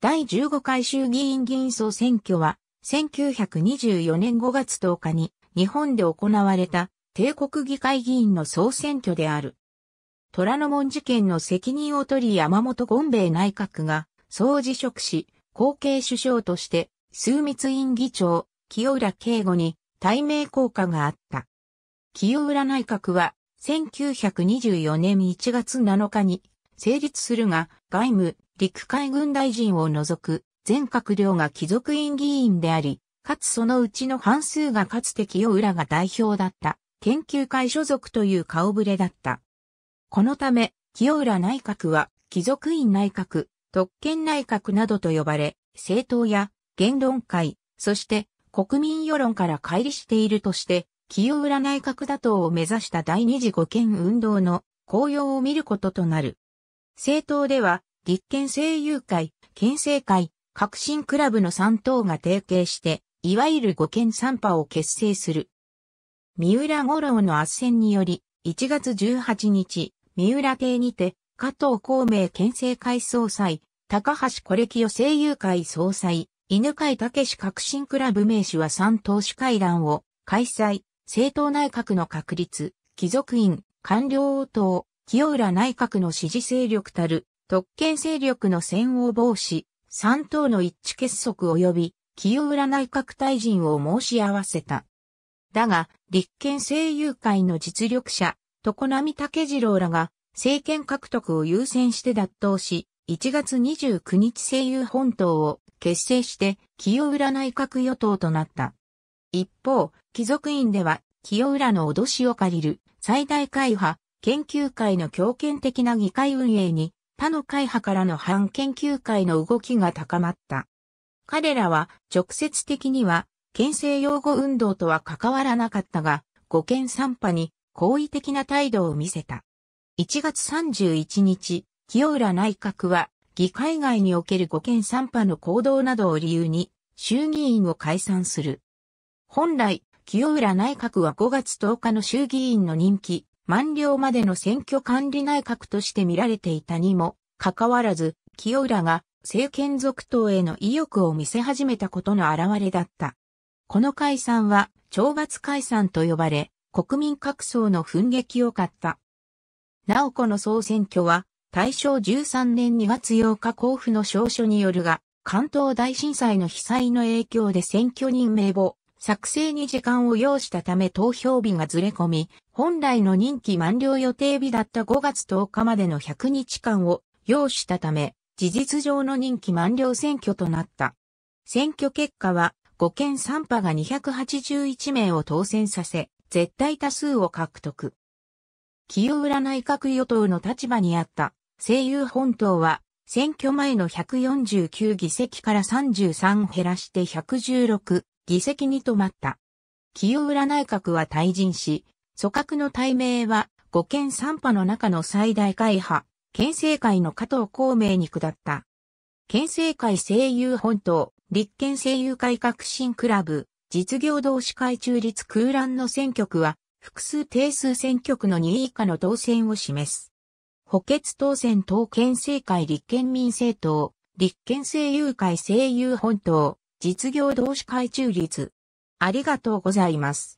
第15回衆議院議員総選挙は、1924年5月10日に日本で行われた帝国議会議員の総選挙である。虎ノ門事件の責任を取り山本権兵衛内閣が総辞職し、後継首相として、枢密院議長、清浦慶吾に対名効果があった。清浦内閣は、1924年1月7日に成立するが、外務、陸海軍大臣を除く全閣僚が貴族院議員であり、かつそのうちの半数がかつて清浦が代表だった研究会所属という顔ぶれだった。このため、清浦内閣は貴族院内閣、特権内閣などと呼ばれ、政党や言論会、そして国民世論から乖離しているとして、清浦内閣打倒を目指した第二次五権運動の紅葉を見ることとなる。政党では、立憲声優会、県政会、革新クラブの3党が提携して、いわゆる五県三派を結成する。三浦五郎の圧戦により、1月18日、三浦邸にて、加藤孔明県政会総裁、高橋惚レキオ声優会総裁、犬飼武革新クラブ名手は三党首会談を開催、政党内閣の確立、貴族院、官僚応答、清浦内閣の支持勢力たる特権勢力の戦を防止、三党の一致結束及び、清浦内閣大臣を申し合わせた。だが、立憲政友会の実力者、常波武次郎らが、政権獲得を優先して脱党し、1月29日声優本党を結成して清浦内閣与党となった。一方、貴族院では清浦の脅しを借りる最大会派研究会の強権的な議会運営に他の会派からの反研究会の動きが高まった。彼らは直接的には憲政擁護運動とは関わらなかったが、五県三派に好意的な態度を見せた。1月31日、清浦内閣は議会外における五県三派の行動などを理由に衆議院を解散する。本来、清浦内閣は5月10日の衆議院の任期満了までの選挙管理内閣として見られていたにも、かかわらず、清浦が政権続投への意欲を見せ始めたことの表れだった。この解散は、懲罰解散と呼ばれ、国民各層の奮撃を買った。なおこの総選挙は、大正13年2月8日交付の証書によるが、関東大震災の被災の影響で選挙人名簿、作成に時間を要したため投票日がずれ込み、本来の任期満了予定日だった5月10日までの100日間を要したため、事実上の任期満了選挙となった。選挙結果は、5県3派が281名を当選させ、絶対多数を獲得。清浦内閣与党の立場にあった声優本党は選挙前の149議席から33減らして116議席に止まった。清浦内閣は退陣し、組閣の対名は五県三派の中の最大会派、県政会の加藤孔明に下った。県政会声優本党、立憲声優会革新クラブ、実業同士会中立空欄の選挙区は、複数定数選挙区の2位以下の当選を示す。補欠当選党県政会立憲民政党、立憲声優会声優本党、実業同士会中立。ありがとうございます。